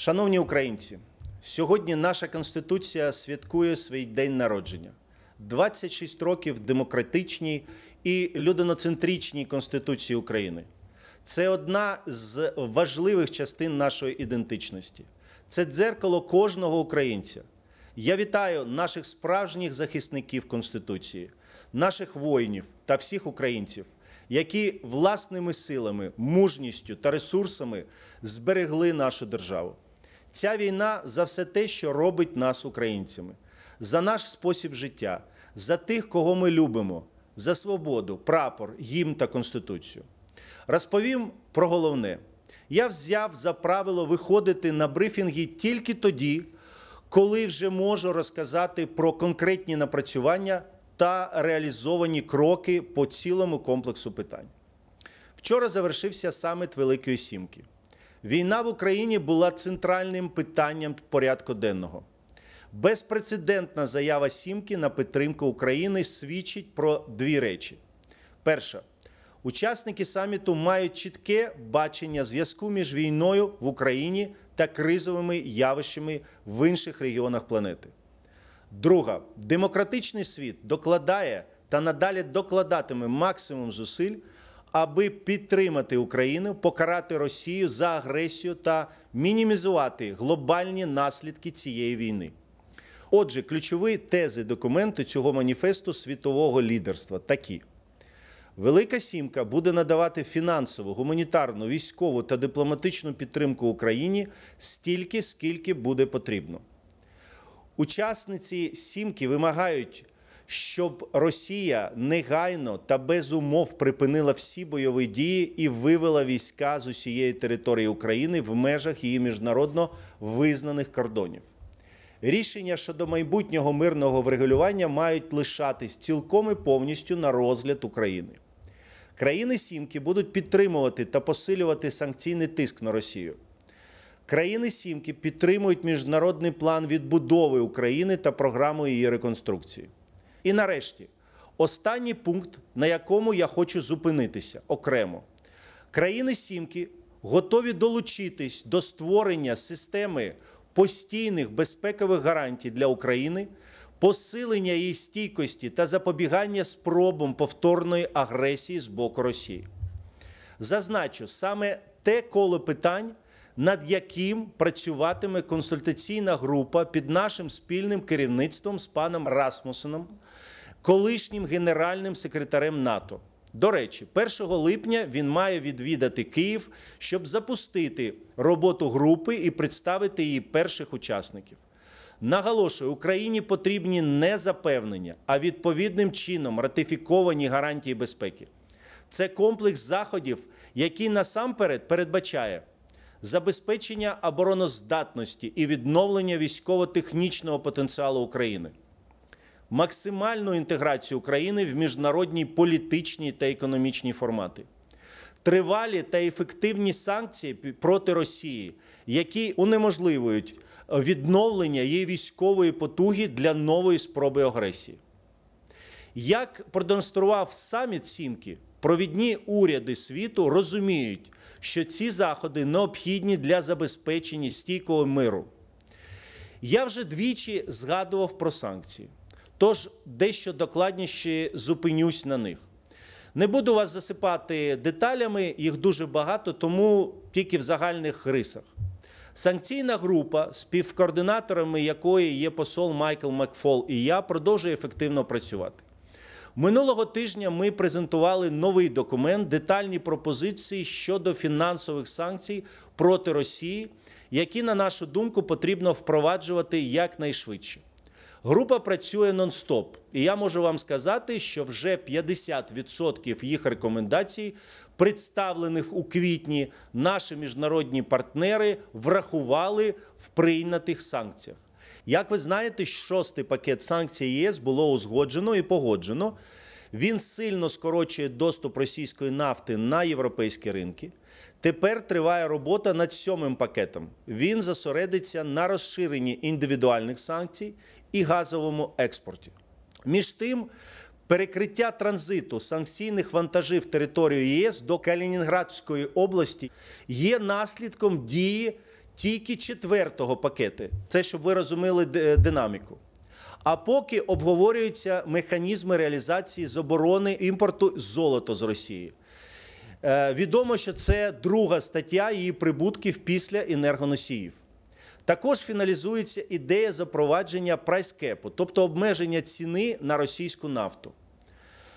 Шановні українці, сьогодні наша конституція святкує свій день народження. 26 років демократичній і людиноцентричній конституції України. Це одна з важливих частин нашої ідентичності. Це дзеркало кожного українця. Я вітаю наших справжніх захисників Конституції, наших воїнів та всіх українців, які власними силами, мужністю та ресурсами зберегли нашу державу. Ця війна за все те, що робить нас українцями, за наш спосіб життя, за тих, кого ми любимо, за свободу, прапор, їм та конституцію. Розповім про головне: я взяв за правило виходити на брифінги тільки тоді, коли вже можу розказати про конкретні напрацювання та реалізовані кроки по цілому комплексу питань. Вчора завершився саміт Великої Сімки. Війна в Україні була центральним питанням порядку денного. Безпрецедентна заява Сімки на підтримку України свідчить про дві речі: перша учасники саміту мають чітке бачення зв'язку між війною в Україні та кризовими явищами в інших регіонах планети. Друга демократичний світ докладає та надалі докладатиме максимум зусиль аби підтримати Україну, покарати Росію за агресію та мінімізувати глобальні наслідки цієї війни. Отже, ключові тези документу цього маніфесту світового лідерства такі. Велика сімка буде надавати фінансову, гуманітарну, військову та дипломатичну підтримку Україні стільки, скільки буде потрібно. Учасниці сімки вимагають щоб Росія негайно та без умов припинила всі бойові дії і вивела війська з усієї території України в межах її міжнародно визнаних кордонів. Рішення щодо майбутнього мирного врегулювання мають лишатись цілком і повністю на розгляд України. Країни Сімки будуть підтримувати та посилювати санкційний тиск на Росію. Країни Сімки підтримують міжнародний план відбудови України та програму її реконструкції. І нарешті, останній пункт, на якому я хочу зупинитися окремо, країни Сімки готові долучитись до створення системи постійних безпекових гарантій для України, посилення її стійкості та запобігання спробам повторної агресії з боку Росії. Зазначу саме те коло питань. Над яким працюватиме консультаційна група під нашим спільним керівництвом з паном Расмусеном, колишнім генеральним секретарем НАТО. До речі, 1 липня він має відвідати Київ, щоб запустити роботу групи і представити її перших учасників. Наголошую, Україні потрібні не запевнення, а відповідним чином ратифіковані гарантії безпеки. Це комплекс заходів, який насамперед передбачає забезпечення обороноздатності і відновлення військово-технічного потенціалу України максимальну інтеграцію України в міжнародні політичні та економічні формати. Тривалі та ефективні санкції проти Росії, які унеможливують е, відновлення її військової потуги для нової спроби агресії. Як продемонстрував саміт Сімки, провідні уряди світу розуміють, що ці заходи необхідні для забезпечення стійкого миру. Я вже двічі згадував про санкції. Тож дещо докладніше зупинюсь на них. Не буду вас засипати деталями, їх дуже багато, тому тільки в загальних рисах. Санкційна група, співкоординаторами якої є посол Майкл Макфол і я, продовжує ефективно працювати. Минулого тижня ми презентували новий документ, детальні пропозиції щодо фінансових санкцій проти Росії, які, на нашу думку, потрібно впроваджувати якнайшвидше. Група працює нон-стоп, і я можу вам сказати, що вже 50% їх рекомендацій, представлених у квітні, наші міжнародні партнери врахували в прийнятих санкціях. Як ви знаєте, шостий пакет санкцій ЄС було узгоджено і погоджено. Він сильно скорочує доступ російської нафти на європейські ринки. Тепер триває робота над сьомим пакетом. Він зосередиться на розширенні індивідуальних санкцій і газовому експорті. Між тим, перекриття транзиту санкційних вантажів територію ЄС до Калінінградської області є наслідком дії тільки четвертого пакету. Це щоб ви розуміли динаміку. А поки обговорюються механізми реалізації заборони імпорту золота з Росії. Е, відомо, що це друга стаття її прибутків після енергоносіїв. Також фіналізується ідея запровадження прайскепу, тобто обмеження ціни на російську нафту.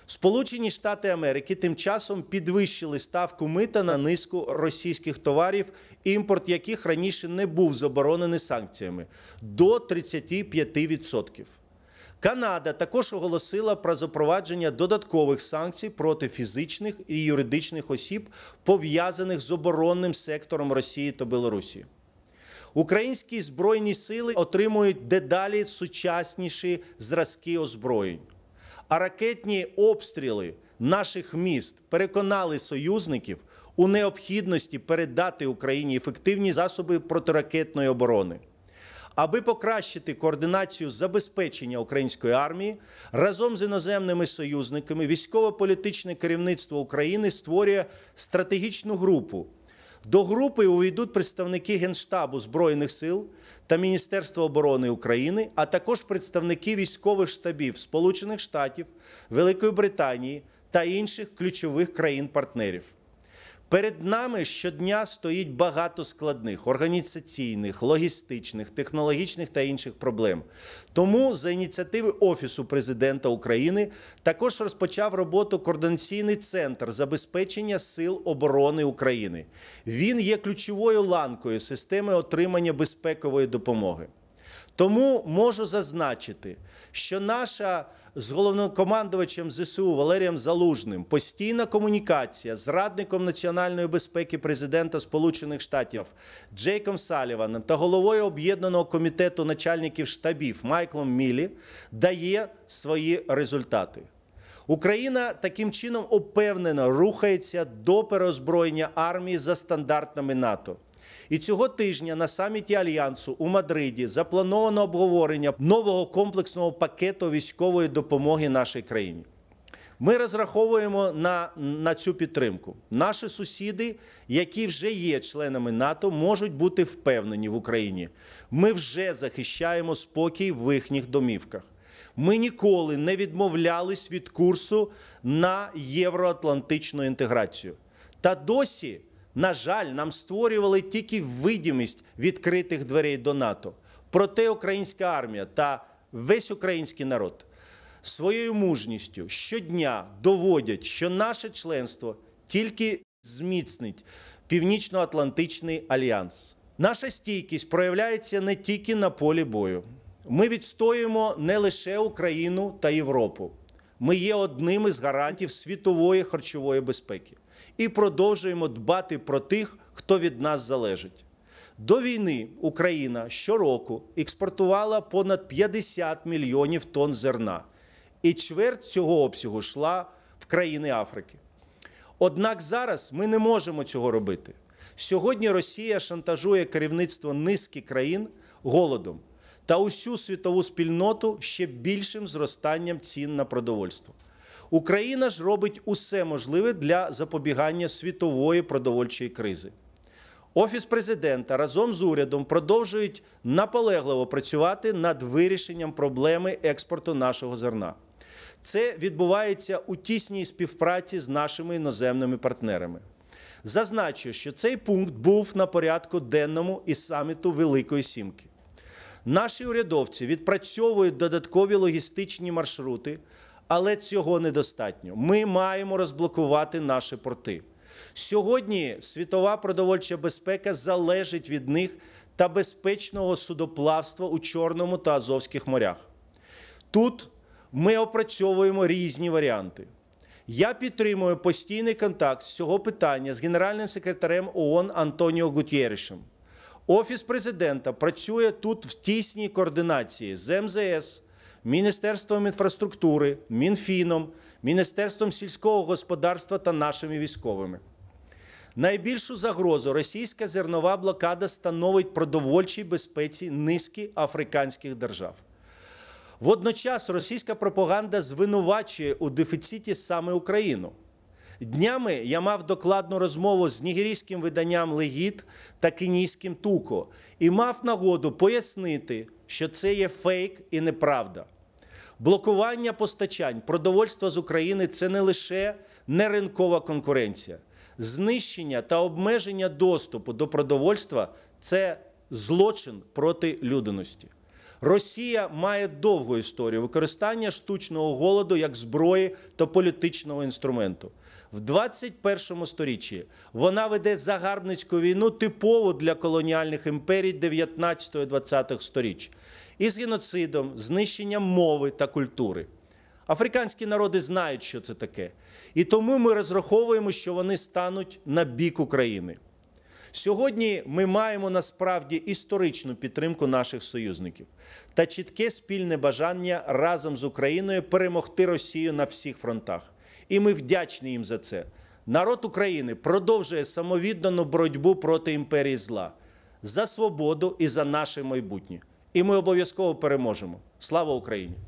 Сполучені Штати Америки тим часом підвищили ставку мита на низку російських товарів, імпорт яких раніше не був заборонений санкціями до 35%. Канада також оголосила про запровадження додаткових санкцій проти фізичних і юридичних осіб, пов'язаних з оборонним сектором Росії та Білорусі. Українські збройні сили отримують дедалі сучасніші зразки озброєнь, а ракетні обстріли наших міст переконали союзників у необхідності передати Україні ефективні засоби протиракетної оборони аби покращити координацію забезпечення української армії разом з іноземними союзниками, військово-політичне керівництво України створює стратегічну групу. До групи увійдуть представники Генштабу Збройних сил та Міністерства оборони України, а також представники військових штабів Сполучених Штатів, Великої Британії та інших ключових країн-партнерів. Перед нами щодня стоїть багато складних організаційних, логістичних, технологічних та інших проблем. Тому за ініціативи Офісу президента України також розпочав роботу координаційний центр забезпечення сил оборони України. Він є ключовою ланкою системи отримання безпекової допомоги. Тому можу зазначити, що наша з головнокомандувачем ЗСУ Валерієм Залужним, постійна комунікація з радником національної безпеки президента Сполучених Штатів Джейком Саліваном та головою об'єднаного комітету начальників штабів Майклом Мілі дає свої результати. Україна таким чином упевнено рухається до переозброєння армії за стандартами НАТО. І цього тижня на саміті альянсу у Мадриді заплановано обговорення нового комплексного пакету військової допомоги нашій країні. Ми розраховуємо на на цю підтримку. Наші сусіди, які вже є членами НАТО, можуть бути впевнені в Україні. Ми вже захищаємо спокій в їхніх домівках. Ми ніколи не відмовлялись від курсу на євроатлантичну інтеграцію. Та досі на жаль, нам створювали тільки видимість відкритих дверей до НАТО. Проте українська армія та весь український народ своєю мужністю щодня доводять, що наше членство тільки зміцнить Північно-Атлантичний альянс. Наша стійкість проявляється не тільки на полі бою. Ми відстоюємо не лише Україну та Європу. Ми є одним із гарантів світової харчової безпеки і продовжуємо дбати про тих, хто від нас залежить. До війни Україна щороку експортувала понад 50 мільйонів тонн зерна, і чверть цього обсягу йшла в країни Африки. Однак зараз ми не можемо цього робити. Сьогодні Росія шантажує керівництво низки країн голодом та усю світову спільноту ще більшим зростанням цін на продовольство. Україна ж робить усе можливе для запобігання світової продовольчої кризи. Офіс президента разом з урядом продовжують наполегливо працювати над вирішенням проблеми експорту нашого зерна. Це відбувається у тісній співпраці з нашими іноземними партнерами. Зазначу, що цей пункт був на порядку денному із саміту Великої Сімки. Наші урядовці відпрацьовують додаткові логістичні маршрути, але цього недостатньо. Ми маємо розблокувати наші порти. Сьогодні світова продовольча безпека залежить від них та безпечного судоплавства у Чорному та Азовських морях. Тут ми опрацьовуємо різні варіанти. Я підтримую постійний контакт з цього питання з генеральним секретарем ООН Антоніо Гутєрішем. Офіс президента працює тут в тісній координації з МЗС, Міністерством інфраструктури, Мінфіном, Міністерством сільського господарства та нашими військовими. Найбільшу загрозу російська зернова блокада становить продовольчій безпеці низки африканських держав. Водночас російська пропаганда звинувачує у дефіциті саме Україну. Днями я мав докладну розмову з нігерійським виданням Легіт та кенійським Туко і мав нагоду пояснити, що це є фейк і неправда. Блокування постачань продовольства з України це не лише неринкова конкуренція, знищення та обмеження доступу до продовольства це злочин проти людяності. Росія має довгу історію використання штучного голоду як зброї та політичного інструменту. В 21 сторіччі вона веде загарбницьку війну типову для колоніальних імперій 19-20 х століть із геноцидом, знищенням мови та культури. Африканські народи знають, що це таке, і тому ми розраховуємо, що вони стануть на бік України. Сьогодні ми маємо насправді історичну підтримку наших союзників та чітке спільне бажання разом з Україною перемогти Росію на всіх фронтах. І ми вдячні їм за це. Народ України продовжує самовіддану боротьбу проти імперії зла за свободу і за наше майбутнє і ми обов'язково переможемо. Слава Україні!